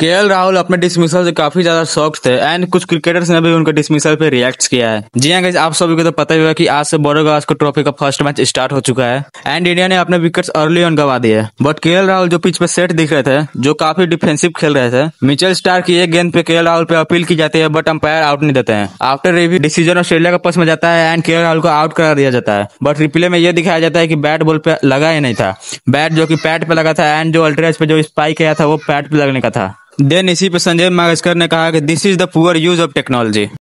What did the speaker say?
के राहुल अपने डिसमिसल से काफी ज्यादा शौक थे एंड कुछ क्रिकेटर्स ने भी उनके डिसमिसल पे रिएक्ट किया है जी हाँ आप सभी को तो पता ही होगा कि आज से बोडोगास को ट्रॉफी का फर्स्ट मैच स्टार्ट हो चुका है एंड इंडिया ने अपने विकेट अर्ली ऑन गवा दिए बट के राहुल जो पिच पे सेट दिख रहे थे जो काफी डिफेंसिव खेल रहे थे मिचेल स्टार की एक गेंद पे के राहुल पे अपील की जाती है बट अंपायर आउट नहीं देते हैं आफ्टर रिव्यू डिसीजन ऑस्ट्रेलिया का पस में जाता है एंड के राहुल को आउट करा दिया जाता है बट रिप्ले में यह दिखाया जाता है की बैट बॉल पे लगा ही नहीं था बैट जो की पैट पे लगा था एंड जो अल्ट्रेज पे जो स्पाइक किया था वो पैट पे लगने का था देन इसी पर संजय मांगेशकर ने कहा कि this is the poor use of technology